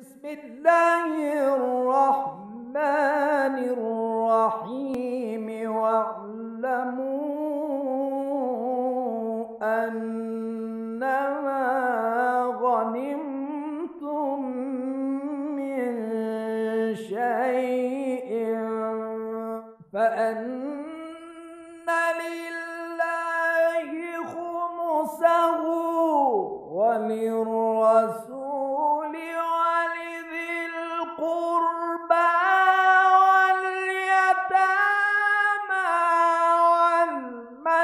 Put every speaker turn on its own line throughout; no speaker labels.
بسم الله الرحمن الرحيم واعلموا أنما غنمتم من شيء فأن لله خمسه وللرسول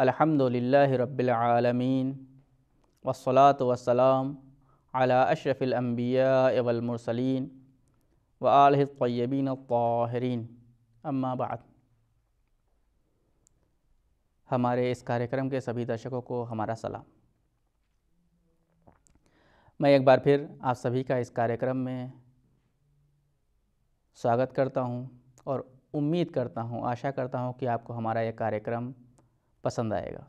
الحمد للہ رب العالمین والصلاة والسلام على اشرف الانبیاء والمرسلین وآلہ الطیبین الطاہرین اما بعد ہمارے اس کاریہ کرم کے سبھی درشکوں کو ہمارا سلام میں ایک بار پھر آپ سبھی کا اس کاریہ کرم میں سواگت کرتا ہوں اور امید کرتا ہوں آشا کرتا ہوں کہ آپ کو ہمارا یہ کاریہ پسند آئے گا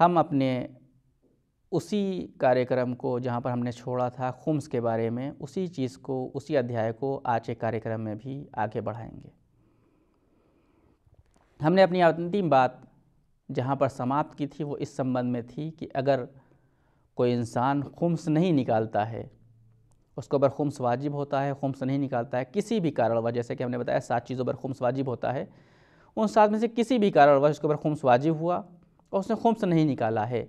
ہم اپنے اسی کاریہ کرم کو جہاں پر ہم نے چھوڑا تھا خمس کے بارے میں اسی چیز کو اسی ادھیائے کو آج کے کاریہ کرم میں بھی آگے بڑھائیں گے ہم نے اپنی انتیم بات جہاں پر سماپت کی تھی وہ اس سمبند میں تھی کہ اگر کوئی انسان خمس نہیں نکالتا ہے اس کو خمس واجب ہوتا ہے خمس نہیں نکالتا ہے کسی بھی وجہ سے کہ ہم نے بتایا سات چیزوں خمس واجب ہوتا ہے ان سات میں سے کسی بھی کار وش اس کے اوپر خمس واجب ہوا اور اس نے خمس نہیں نکالا ہے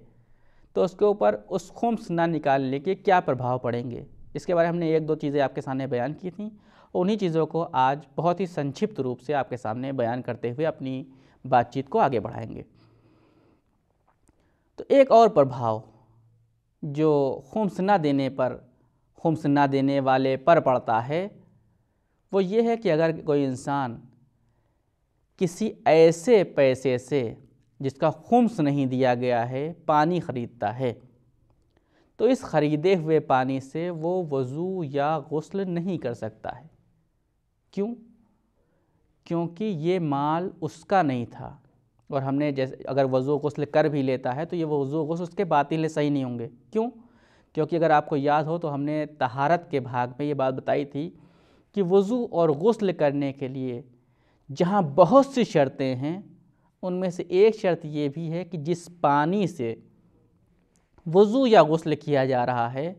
تو اس کے اوپر اس خمس نہ نکالنے کے کیا پربھاؤ پڑیں گے اس کے بارے میں ہم نے ایک دو چیزیں آپ کے سامنے بیان کی تھیں انہی چیزوں کو آج بہت ہی سنچھپت روپ سے آپ کے سامنے بیان کرتے ہوئے اپنی بات چیت کو آگے بڑھائیں گے تو ایک اور پربھاؤ جو خمس نہ دینے پر خمس نہ دینے والے پر پڑتا ہے وہ یہ ہے کہ اگر کوئی انسان کسی ایسے پیسے سے جس کا خمس نہیں دیا گیا ہے پانی خریدتا ہے تو اس خریدے ہوئے پانی سے وہ وضو یا غسل نہیں کر سکتا ہے کیوں کیونکہ یہ مال اس کا نہیں تھا اور ہم نے جیسے اگر وضو غسل کر بھی لیتا ہے تو یہ وضو غسل اس کے باطل صحیح نہیں ہوں گے کیوں کیونکہ اگر آپ کو یاد ہو تو ہم نے تحارت کے بھاگ میں یہ بات بتائی تھی کہ وضو اور غسل کرنے کے لیے جہاں بہت سی شرطیں ہیں ان میں سے ایک شرط یہ بھی ہے کہ جس پانی سے وضو یا غسل کیا جا رہا ہے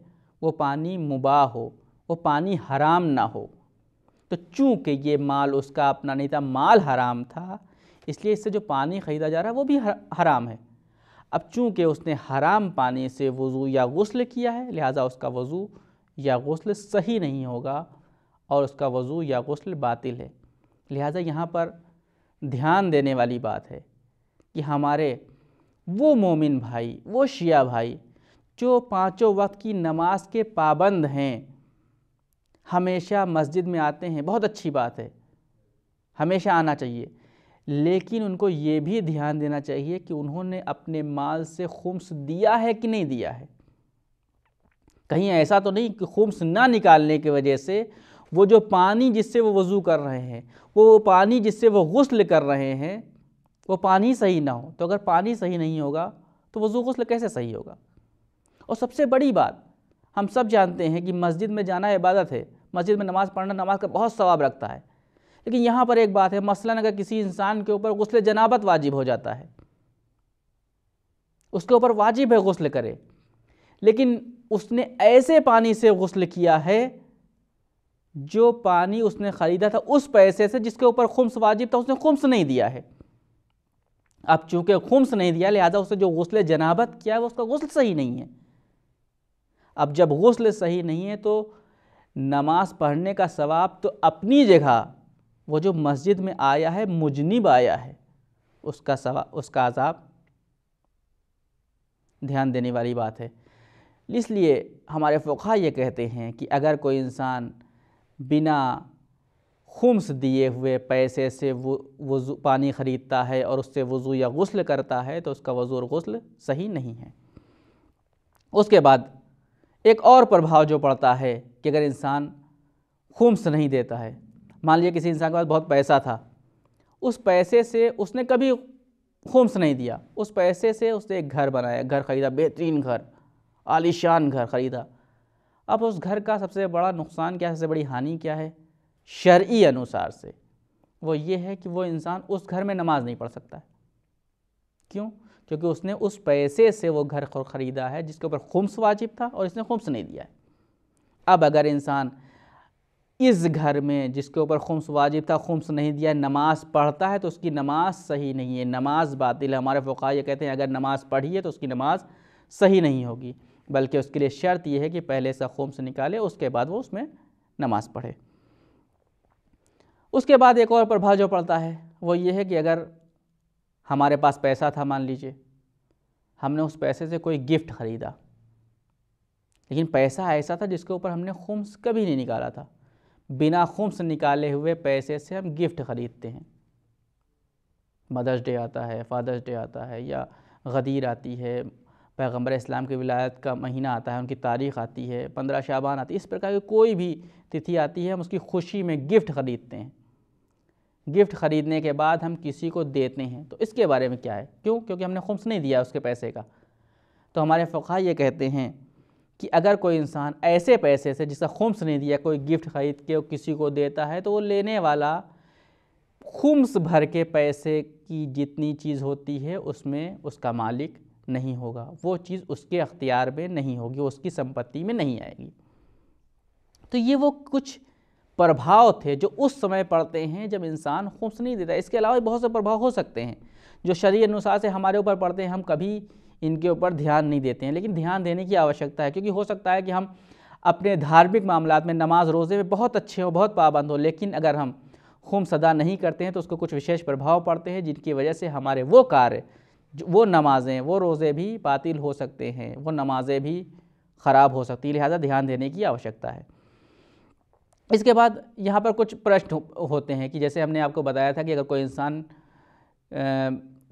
وہ پانی مباح ہو وہ پانی حرام نہ ہو تو چونکہ یہ مال اس کا اپنا نہیں تھا مال حرام تھا اس لیے اس سے جو پانی خریدا جا رہا ہے وہ بھی حرام ہے اب چونکہ اس نے حرام پانی سے وضو یا غسل کیا ہے لہٰذا اس کا وضو یا غسل صحیح نہیں ہوگا اور اس کا وضو یا غسل باطل ہے لہٰذا یہاں پر دھیان دینے والی بات ہے کہ ہمارے وہ مومن بھائی وہ شیعہ بھائی جو پانچوں وقت کی نماز کے پابند ہیں ہمیشہ مسجد میں آتے ہیں بہت اچھی بات ہے ہمیشہ آنا چاہیے لیکن ان کو یہ بھی دھیان دینا چاہیے کہ انہوں نے اپنے مال سے خمس دیا ہے کہ نہیں دیا ہے کہیں ایسا تو نہیں کہ خمس نہ نکالنے کی وجہ سے وہ جو پانی جس سے وہ وضو کر رہے ہیں وہ پانی جس سے وہ غسل کر رہے ہیں وہ پانی صحیح نہ ہو تو اگر پانی صحیح نہیں ہوگا تو وضو غسل کیسے صحیح ہوگا اور سب سے بڑی بات ہم سب جانتے ہیں کہ مسجد میں جانا عبادت ہے مسجد میں نماز پڑھنا نماز کا بہت ثواب رکھتا ہے لیکن یہاں پر ایک بات ہے مثلا اگر کسی انسان کے اوپر غسل جنابت واجب ہو جاتا ہے اس کے اوپر واجب ہے غسل کرے لیکن اس نے ایسے پانی سے غسل کیا ہے جو پانی اس نے خریدا تھا اس پیسے سے جس کے اوپر خمس واجب تھا اس نے خمس نہیں دیا ہے اب چونکہ خمس نہیں دیا اس اسے جو غسل جنابت کیا ہے وہ اس کا غسل صحیح نہیں ہے اب جب غسل صحیح نہیں ہے تو نماز پڑھنے کا ثواب تو اپنی جگہ وہ جو مسجد میں آیا ہے مجنب آیا ہے اس کا ثواب اس کا عذاب دھیان دینے والی بات ہے اس لیے ہمارے فقہ یہ کہتے ہیں کہ اگر کوئی انسان بنا خمس دیے ہوئے پیسے سے وضو پانی خریدتا ہے اور اس سے وضو یا غسل کرتا ہے تو اس کا وضو اور غسل صحیح نہیں ہے اس کے بعد ایک اور پربھاؤ جو پڑتا ہے کہ اگر انسان خمس نہیں دیتا ہے مان لیے کسی انسان کے پاس بہت پیسہ تھا اس پیسے سے اس نے کبھی خمس نہیں دیا اس پیسے سے اس نے ایک گھر بنایا گھر خریدا بہترین گھر عالیشان گھر خریدا اب اس گھر کا سب سے بڑا نقصان کیا ہے سب سے بڑی ہانی کیا ہے شرعی انوسار سے وہ یہ ہے کہ وہ انسان اس گھر میں نماز نہیں پڑھ سکتا ہے کیوں کیونکہ اس نے اس پیسے سے وہ گھر خریدا ہے جس کے اوپر خمس واجب تھا اور اس نے خمس نہیں دیا ہے اب اگر انسان اس گھر میں جس کے اوپر خمس واجب تھا خمس نہیں دیا نماز پڑھتا ہے تو اس کی نماز صحیح نہیں ہے نماز باطل ہے ہمارے فقہ یہ کہتے ہیں اگر نماز پڑھی ہے تو اس کی نماز صحیح نہیں ہوگی بلکہ اس کے لیے شرط یہ ہے کہ پہلے سا سے نکالے اس کے بعد وہ اس میں نماز پڑھے اس کے بعد ایک اور پر بھا جو پڑتا ہے وہ یہ ہے کہ اگر ہمارے پاس پیسہ تھا مان لیجئے ہم نے اس پیسے سے کوئی گفٹ خریدا لیکن پیسہ ایسا تھا جس کے اوپر ہم نے خمس کبھی نہیں نکالا تھا بنا خمس نکالے ہوئے پیسے سے ہم گفٹ خریدتے ہیں مدرس ڈے آتا ہے فادرس ڈے آتا ہے یا غدیر آتی ہے پیغمبر اسلام کی ولایت کا مہینہ آتا ہے ان کی تاریخ آتی ہے پندرہ شعبان آتی ہے اس پرکار کی کوئی بھی تیتھی آتی ہے ہم اس کی خوشی میں گفٹ خریدتے ہیں گفٹ خریدنے کے بعد ہم کسی کو دیتے ہیں تو اس کے بارے میں کیا ہے کیوں کیونکہ ہم نے خمس نہیں دیا اس کے پیسے کا تو ہمارے فقہ یہ کہتے ہیں کہ اگر کوئی انسان ایسے پیسے سے جس کا خمس نہیں دیا کوئی گفٹ خرید کے کسی کو دیتا ہے تو وہ لینے والا خمس بھر کے پیسے کی جتنی چیز ہوتی ہے اس میں اس کا مالک نہیں ہوگا وہ چیز اس کے اختیار میں نہیں ہوگی اس کی سمپتی میں نہیں آئے گی تو یہ وہ کچھ پربھاؤ تھے جو اس سمے پڑتے ہیں جب انسان خمس نہیں دیتا اس کے علاوہ بہت سے پربھاؤ ہو سکتے ہیں جو شرعی انوسار سے ہمارے اوپر پڑتے ہیں ہم کبھی ان کے اوپر دھیان نہیں دیتے ہیں لیکن دھیان دینے کی آوشیکتا ہے کیونکہ ہو سکتا ہے کہ ہم اپنے دھارمک معاملات میں نماز روزے میں بہت اچھے ہوں بہت پابند ہو لیکن اگر ہم خمس ادا نہیں کرتے ہیں تو اس کو کچھ وشیش پربھاؤ پڑتے ہیں جن کی وجہ سے ہمارے وہ ہے وہ نمازیں وہ روزے بھی باطل ہو سکتے ہیں وہ نمازیں بھی خراب ہو سکتی لہذا دھیان دینے کی آوشکتا ہے اس کے بعد یہاں پر کچھ پرشن ہوتے ہیں کہ جیسے ہم نے آپ کو بتایا تھا کہ اگر کوئی انسان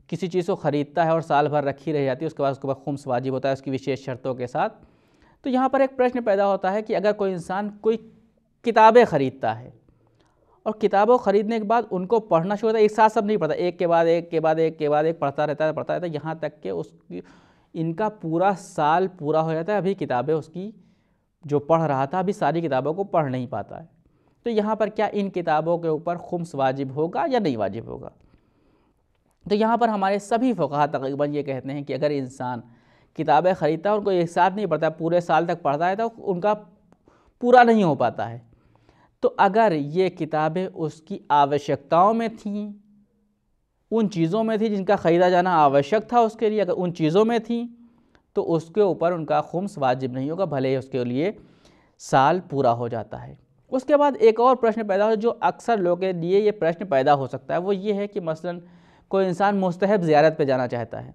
کسی چیز کو خریدتا ہے اور سال بھر رکھی رہ جاتی ہے اس کے بعد اس کے بعد خمس واجب ہوتا ہے اس کی وشیش شرطوں کے ساتھ تو یہاں پر ایک پرشن پیدا ہوتا ہے کہ اگر کوئی انسان کوئی کتابیں خریدتا ہے اور کتابوں خریدنے کے بعد ان کو پڑھنا شروع ہوتا ہے ایک ساتھ سب نہیں پڑھتا ایک کے بعد ایک کے بعد ایک کے بعد ایک پڑھتا رہتا ہے پڑھتا رہتا ہے یہاں تک کہ اس ان کا پورا سال پورا ہو جاتا ہے ابھی کتابیں اس کی جو پڑھ رہا تھا ابھی ساری کتابوں کو پڑھ نہیں پاتا ہے تو یہاں پر کیا ان کتابوں کے اوپر خمس واجب ہوگا یا نہیں واجب ہوگا تو یہاں پر ہمارے سبھی فقہ تقریباً یہ کہتے ہیں کہ اگر انسان کتابیں خریدتا ہے ان کو ایک ساتھ نہیں پڑھتا پورے سال تک پڑھتا ہے تو ان کا پورا نہیں ہو پاتا ہے تو اگر یہ کتابیں اس کی آوشکتاؤں میں تھیں ان چیزوں میں تھیں جن کا خریدا جانا آوشک تھا اس کے لیے اگر ان چیزوں میں تھیں تو اس کے اوپر ان کا خمس واجب نہیں ہوگا بھلے اس کے لیے سال پورا ہو جاتا ہے اس کے بعد ایک اور پرشن پیدا ہو جو اکثر لوگوں کے لیے یہ پرشن پیدا ہو سکتا ہے وہ یہ ہے کہ مثلا کوئی انسان مستحب زیارت پہ جانا چاہتا ہے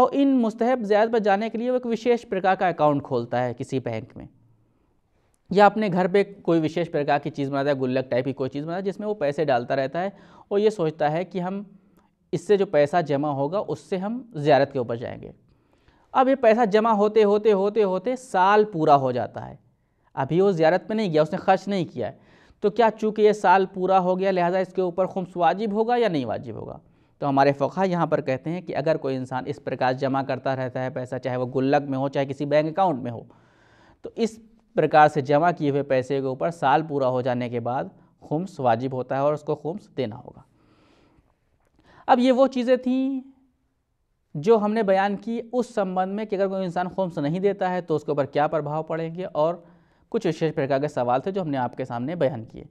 اور ان مستحب زیارت پہ جانے کے لیے وہ ایک وشیش پرکار کا اکاؤنٹ کھولتا ہے کسی بینک میں یا اپنے گھر پہ کوئی وشیش پرکار کی چیز بناتا ہے گلک ٹائپ کی کوئی چیز بناتا ہے جس میں وہ پیسے ڈالتا رہتا ہے اور یہ سوچتا ہے کہ ہم اس سے جو پیسہ جمع ہوگا اس سے ہم زیارت کے اوپر جائیں گے اب یہ پیسہ جمع ہوتے ہوتے ہوتے ہوتے سال پورا ہو جاتا ہے ابھی وہ زیارت پہ نہیں گیا اس نے خرچ نہیں کیا ہے تو کیا چونکہ یہ سال پورا ہو گیا لہٰذا اس کے اوپر خمس واجب ہوگا یا نہیں واجب ہوگا تو ہمارے فقہ یہاں پر کہتے ہیں کہ اگر کوئی انسان اس پرکار جمع کرتا رہتا ہے پیسہ چاہے وہ گلک میں ہو چاہے کسی بینک اکاؤنٹ میں ہو تو اس پرکار سے جمع کیے ہوئے پیسے کے اوپر سال پورا ہو جانے کے بعد خمس واجب ہوتا ہے اور اس کو خمس دینا ہوگا اب یہ وہ چیزیں تھیں جو ہم نے بیان کی اس سمبند میں کہ اگر کوئی انسان خمس نہیں دیتا ہے تو اس کے اوپر کیا پربھاؤ پڑیں گے اور کچھ وشیش پرکار کے سوال تھے جو ہم نے آپ کے سامنے بیان کیے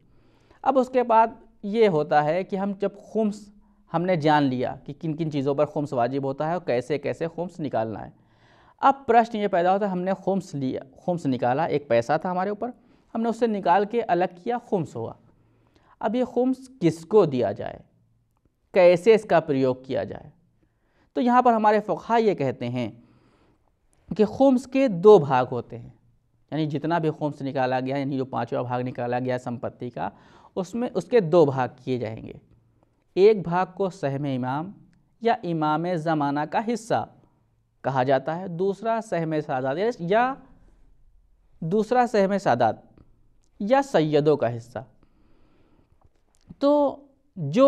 اب اس کے بعد یہ ہوتا ہے کہ ہم جب خمس ہم نے جان لیا کہ کن کن چیزوں پر خمس واجب ہوتا ہے اور کیسے کیسے خمس نکالنا ہے اب پرشن یہ پیدا ہوتا ہے ہم نے خمس لیا خمس نکالا ایک پیسہ تھا ہمارے اوپر ہم نے اسے نکال کے الگ کیا خمس ہوا اب یہ خمس کس کو دیا جائے کیسے اس کا پریوگ کیا جائے تو یہاں پر ہمارے فقہ یہ کہتے ہیں کہ خمس کے دو بھاگ ہوتے ہیں یعنی جتنا بھی خمس نکالا گیا یعنی جو پانچواں بھاگ نکالا گیا سمپتی کا اس میں اس کے دو بھاگ کیے جائیں گے ایک بھاگ کو سہم امام یا امام زمانہ کا حصہ کہا جاتا ہے دوسرا سہم سعداد یعنی یا دوسرا سہم سعداد یا سیدوں کا حصہ تو جو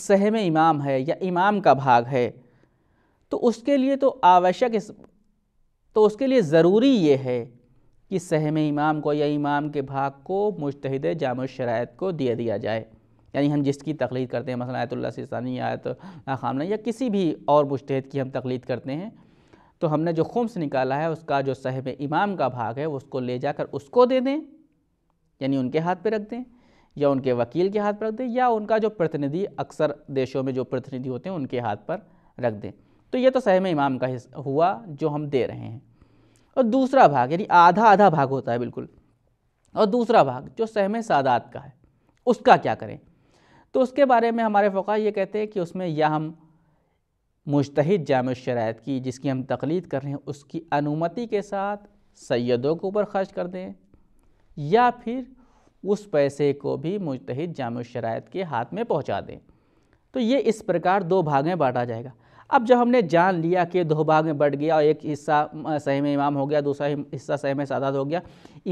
سہم امام ہے یا امام کا بھاگ ہے تو اس کے لیے تو آوشک تو اس کے لیے ضروری یہ ہے کہ سہم امام کو یا امام کے بھاگ کو مجتہد جامع شرائط کو دے دیا جائے یعنی ہم جس کی تقلید کرتے ہیں مثلا آیت اللہ آیت خاملہ یا کسی بھی اور مجتہد کی ہم تقلید کرتے ہیں تو ہم نے جو خمس نکالا ہے اس کا جو صحب امام کا بھاگ ہے اس کو لے جا کر اس کو دے دیں یعنی ان کے ہاتھ پہ رکھ دیں یا ان کے وکیل کے ہاتھ پر رکھ دیں یا ان کا جو پرتندھی اکثر دیشوں میں جو پرتندھی ہوتے ہیں ان کے ہاتھ پر رکھ دیں تو یہ تو صحب امام کا حصہ ہوا جو ہم دے رہے ہیں اور دوسرا بھاگ یعنی آدھا آدھا بھاگ ہوتا ہے بالکل اور دوسرا بھاگ جو سہم سادات کا ہے اس کا کیا کریں تو اس کے بارے میں ہمارے فقہ یہ کہتے ہیں کہ اس میں یا ہم مشتد جامع شرائط کی جس کی ہم تقلید کر رہے ہیں اس کی انومتی کے ساتھ سیدوں کے اوپر خرچ کر دیں یا پھر اس پیسے کو بھی مجتہد جامع شرائط کے ہاتھ میں پہنچا دیں تو یہ اس پرکار دو بھاگیں بانٹا جائے گا اب جب ہم نے جان لیا کہ دو بھاگیں بٹ گیا اور ایک حصہ سہم امام ہو گیا دوسرا حصہ سہم سعداد ہو گیا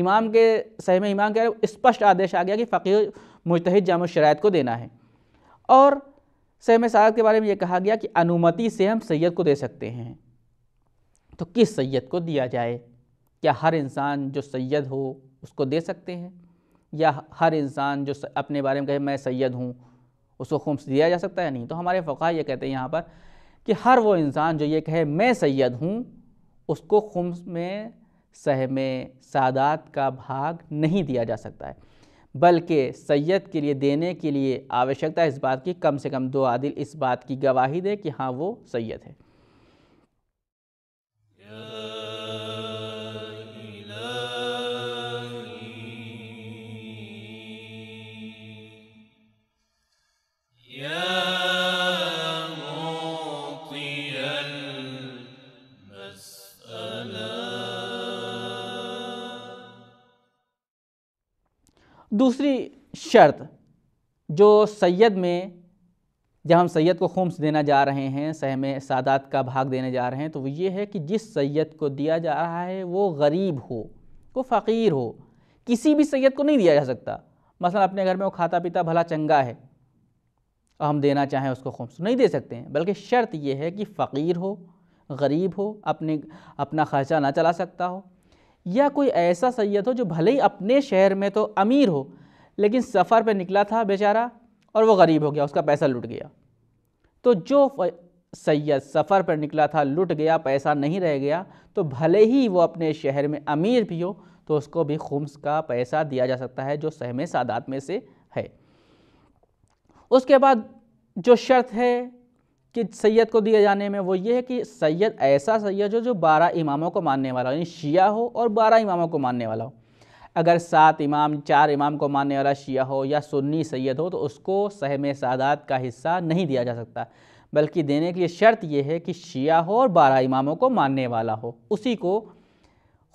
امام کے سہم امام کے اسپشٹ آدیش آ گیا کہ فقیر مجتہد جامع شرائط کو دینا ہے اور سہم سعادت کے بارے میں یہ کہا گیا کہ انومتی سے ہم سید کو دے سکتے ہیں تو کس سید کو دیا جائے کیا ہر انسان جو سید ہو اس کو دے سکتے ہیں یا ہر انسان جو اپنے بارے میں کہے میں سید ہوں اس کو خمس دیا جا سکتا ہے نہیں تو ہمارے فقہ یہ کہتے ہیں یہاں پر کہ ہر وہ انسان جو یہ کہے میں سید ہوں اس کو خمس میں سہم سادات کا بھاگ نہیں دیا جا سکتا ہے بلکہ سید کے لیے دینے کے لیے آوشکتا ہے اس بات کی کم سے کم دو عادل اس بات کی گواہی دے کہ ہاں وہ سید ہے دوسری شرط جو سید میں جب ہم سید کو خمس دینا جا رہے ہیں سہ میں کا بھاگ دینے جا رہے ہیں تو وہ یہ ہے کہ جس سید کو دیا جا رہا ہے وہ غریب ہو وہ فقیر ہو کسی بھی سید کو نہیں دیا جا سکتا مثلا اپنے گھر میں وہ کھاتا پیتا بھلا چنگا ہے اور ہم دینا چاہیں اس کو خمس نہیں دے سکتے ہیں بلکہ شرط یہ ہے کہ فقیر ہو غریب ہو اپنے اپنا خرچہ نہ چلا سکتا ہو یا کوئی ایسا سید ہو جو بھلے ہی اپنے شہر میں تو امیر ہو لیکن سفر پہ نکلا تھا بیچارہ اور وہ غریب ہو گیا اس کا پیسہ لٹ گیا تو جو سید سفر پر نکلا تھا لٹ گیا پیسہ نہیں رہ گیا تو بھلے ہی وہ اپنے شہر میں امیر بھی ہو تو اس کو بھی خمس کا پیسہ دیا جا سکتا ہے جو سہم سادات میں سے ہے اس کے بعد جو شرط ہے کہ سید کو دیے جانے میں وہ یہ ہے کہ سید ایسا سید ہو جو بارہ اماموں کو ماننے والا ہو یعنی شیعہ ہو اور بارہ اماموں کو ماننے والا ہو اگر سات امام چار امام کو ماننے والا شیعہ ہو یا سنی سید ہو تو اس کو سہم سعادات کا حصہ نہیں دیا جا سکتا بلکہ دینے کے لیے شرط یہ ہے کہ شیعہ ہو اور بارہ اماموں کو ماننے والا ہو اسی کو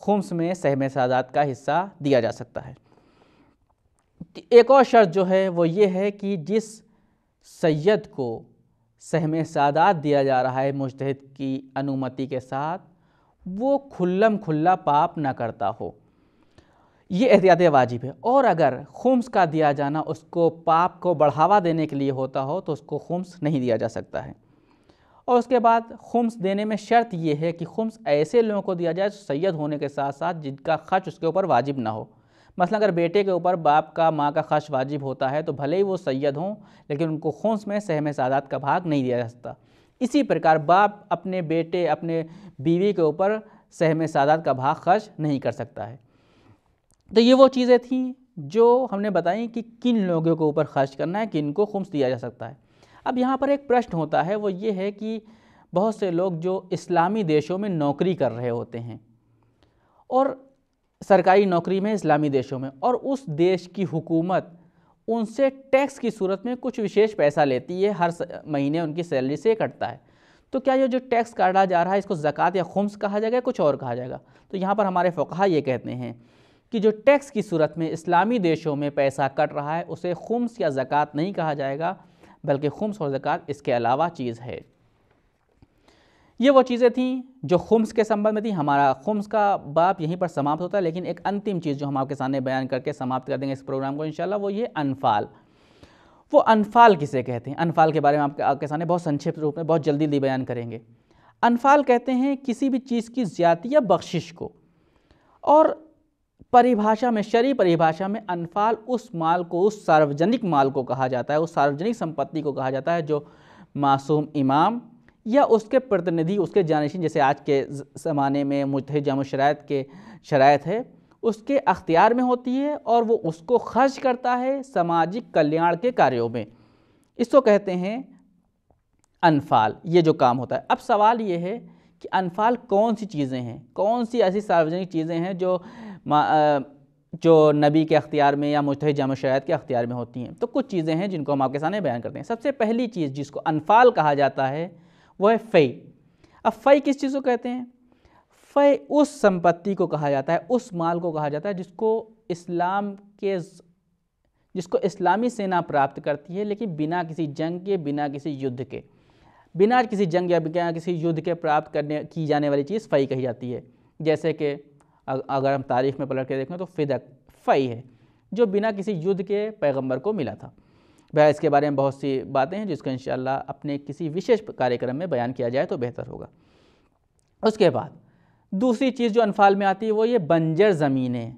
خمس میں سہم سعادات کا حصہ دیا جا سکتا ہے ایک اور شرط جو ہے وہ یہ ہے کہ جس سید کو سہم سادات دیا جا رہا ہے مجتہد کی انومتی کے ساتھ وہ کھلم کھلا پاپ نہ کرتا ہو یہ احتیاط واجب ہے اور اگر خمس کا دیا جانا اس کو پاپ کو بڑھاوا دینے کے لیے ہوتا ہو تو اس کو خمس نہیں دیا جا سکتا ہے اور اس کے بعد خمس دینے میں شرط یہ ہے کہ خمس ایسے لوگوں کو دیا جائے سید ہونے کے ساتھ ساتھ جن کا خرچ اس کے اوپر واجب نہ ہو مثلا اگر بیٹے کے اوپر باپ کا ماں کا خرچ واجب ہوتا ہے تو بھلے ہی وہ سید ہوں لیکن ان کو خونس میں سہم سادات کا بھاگ نہیں دیا جاتا اسی پرکار باپ اپنے بیٹے اپنے بیوی کے اوپر سہم سادات کا بھاگ خرچ نہیں کر سکتا ہے تو یہ وہ چیزیں تھیں جو ہم نے بتائیں کہ کن لوگوں کے اوپر خرچ کرنا ہے کن کو خمس دیا جا سکتا ہے اب یہاں پر ایک پرشن ہوتا ہے وہ یہ ہے کہ بہت سے لوگ جو اسلامی دیشوں میں نوکری کر رہے ہوتے ہیں اور سرکاری نوکری میں اسلامی دیشوں میں اور اس دیش کی حکومت ان سے ٹیکس کی صورت میں کچھ وشیش پیسہ لیتی ہے ہر مہینے ان کی سیلری سے کٹتا ہے تو کیا یہ جو ٹیکس کاٹا جا رہا ہے اس کو زکاة یا خمس کہا جائے گا کچھ اور کہا جائے گا تو یہاں پر ہمارے فقہ یہ کہتے ہیں کہ جو ٹیکس کی صورت میں اسلامی دیشوں میں پیسہ کٹ رہا ہے اسے خمس یا زکاة نہیں کہا جائے گا بلکہ خمس اور زکاة اس کے علاوہ چیز ہے یہ وہ چیزیں تھیں جو خمس کے سبب میں تھیں ہمارا خمس کا باپ یہیں پر سماپت ہوتا ہے لیکن ایک انتم چیز جو ہم آپ کے سامنے بیان کر کے سماپت کر دیں گے اس پروگرام کو انشاءاللہ وہ یہ انفال وہ انفال کسے کہتے ہیں انفال کے بارے میں آپ کے سامنے بہت سنکت روپ میں بہت جلدی دی بیان کریں گے انفال کہتے ہیں کسی بھی چیز کی زیادتی یا بخشش کو اور پریبھاشا میں شرعی پریبھاشا میں انفال اس مال کو اس ساروجنک مال کو کہا جاتا ہے اس ساروجنک سمپتی کو کہا جاتا ہے جو معصوم امام یا اس کے پرتندھی اس کے جانشین جیسے آج کے زمانے میں مجت جامع شرائط کے شرائط ہے اس کے اختیار میں ہوتی ہے اور وہ اس کو خرچ کرتا ہے سماجک کلیان کے کاریوں میں اس کو کہتے ہیں انفال یہ جو کام ہوتا ہے اب سوال یہ ہے کہ انفال کون سی چیزیں ہیں کون سی ایسی ساروجنک چیزیں ہیں جو جو نبی کے اختیار میں یا مجتحد جامع شرائط کے اختیار میں ہوتی ہیں تو کچھ چیزیں ہیں جن کو ہم آپ کے سامنے بیان کرتے ہیں سب سے پہلی چیز جس کو انفال کہا جاتا ہے وہ ہے فی اب فئی کس چیز کو کہتے ہیں فع اس سمپتی کو کہا جاتا ہے اس مال کو کہا جاتا ہے جس کو اسلام کے جس کو اسلامی سینا پراپت کرتی ہے لیکن بنا کسی جنگ کے بنا کسی یدھ کے بنا کسی جنگ یا بنا کسی یدھ کے پراپت کرنے کی جانے والی چیز فئی کہی جاتی ہے جیسے کہ اگر ہم تاریخ میں پلٹ کے دیکھیں تو فدق فع ہے جو بنا کسی یدھ کے پیغمبر کو ملا تھا بہر اس کے بارے میں بہت سی باتیں ہیں جس کو انشاءاللہ اپنے کسی وشیش کاریہ کرم میں بیان کیا جائے تو بہتر ہوگا اس کے بعد دوسری چیز جو انفال میں آتی ہے وہ یہ بنجر زمینیں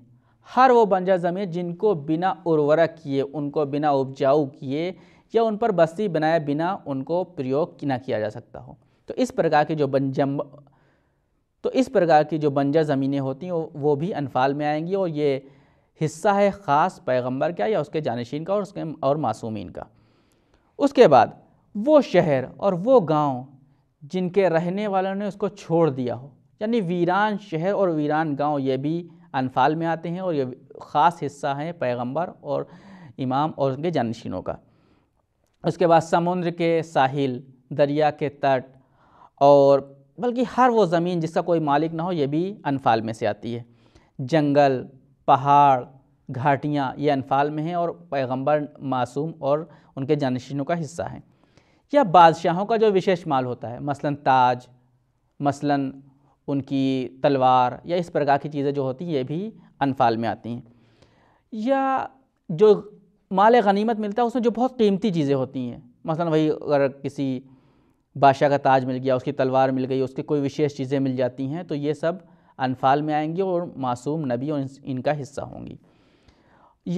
ہر وہ بنجر زمین جن کو بنا ارورک کیے ان کو بنا اپجاؤ کیے یا ان پر بستی بنائے بنا ان کو پریوگ نہ کیا جا سکتا ہو تو اس پرکار کی جو بنجم تو اس پرکار کی جو بنجر زمینیں ہوتی ہیں وہ بھی انفال میں آئیں گی اور یہ حصہ ہے خاص پیغمبر کا یا اس کے جانشین کا اور اس کے اور معصومین کا اس کے بعد وہ شہر اور وہ گاؤں جن کے رہنے والوں نے اس کو چھوڑ دیا ہو یعنی ویران شہر اور ویران گاؤں یہ بھی انفال میں آتے ہیں اور یہ خاص حصہ ہیں پیغمبر اور امام اور ان کے جانشینوں کا اس کے بعد سمندر کے ساحل دریا کے تٹ اور بلکہ ہر وہ زمین جس کا کوئی مالک نہ ہو یہ بھی انفال میں سے آتی ہے جنگل پہاڑ گھاٹیاں یہ انفال میں ہیں اور پیغمبر معصوم اور ان کے جانشینوں کا حصہ ہیں یا بادشاہوں کا جو وشیش مال ہوتا ہے مثلا تاج مثلا ان کی تلوار یا اس پرکار کی چیزیں جو ہوتی ہیں یہ بھی انفال میں آتی ہیں یا جو مال غنیمت ملتا ہے اس میں جو بہت قیمتی چیزیں ہوتی ہیں مثلا وہی اگر کسی بادشاہ کا تاج مل گیا اس کی تلوار مل گئی اس کی کوئی وشیش چیزیں مل جاتی ہیں تو یہ سب انفال میں آئیں گی اور معصوم نبی اور ان کا حصہ ہوں گی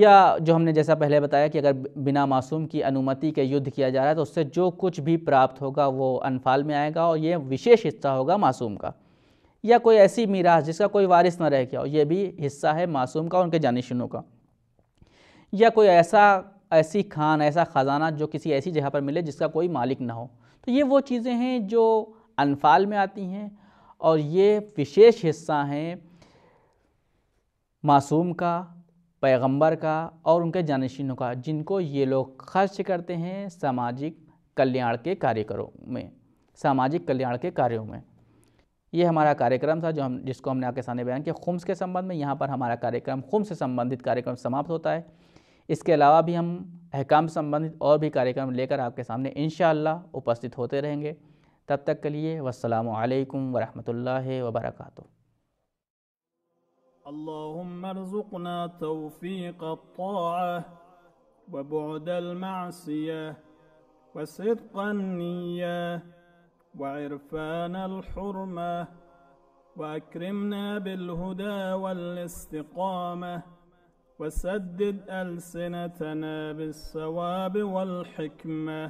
یا جو ہم نے جیسا پہلے بتایا کہ اگر بنا معصوم کی انومتی کے یدھ کیا جا رہا ہے تو اس سے جو کچھ بھی پراپت ہوگا وہ انفال میں آئے گا اور یہ وشیش حصہ ہوگا معصوم کا یا کوئی ایسی میراث جس کا کوئی وارث نہ رہ گیا ہو یہ بھی حصہ ہے معصوم کا اور ان کے جانشنوں کا یا کوئی ایسا ایسی کھان ایسا خزانہ جو کسی ایسی جگہ پر ملے جس کا کوئی مالک نہ ہو تو یہ وہ چیزیں ہیں جو انفال میں آتی ہیں اور یہ وشیش حصہ ہیں معصوم کا پیغمبر کا اور ان کے جانشینوں کا جن کو یہ لوگ خرچ کرتے ہیں ساماجک کلیان کے کاریہ میں ساماجک کلیا کے کاریہوں میں یہ ہمارا کاریہ تھا جو ہم جس کو ہم نے آپ کے سامنے بیان کیا خمس کے سبب میں یہاں پر ہمارا کاریہ خمس سے سمبندت کاریہ سماپت ہوتا ہے اس کے علاوہ بھی ہم احکام سمبندت اور بھی کاریہ لے کر آپ کے سامنے انشاءاللہ شاء ہوتے رہیں گے تک کے لیے والسلام علیکم ورحمت اللہ وبرکاتہ اللهم ارزقنا توفيق الطاعة وبعد المعصية وصدق النية وعرفان الحرمة وأكرمنا بالهدى والاستقامة وسدد ألسنتنا بالصواب والحكمة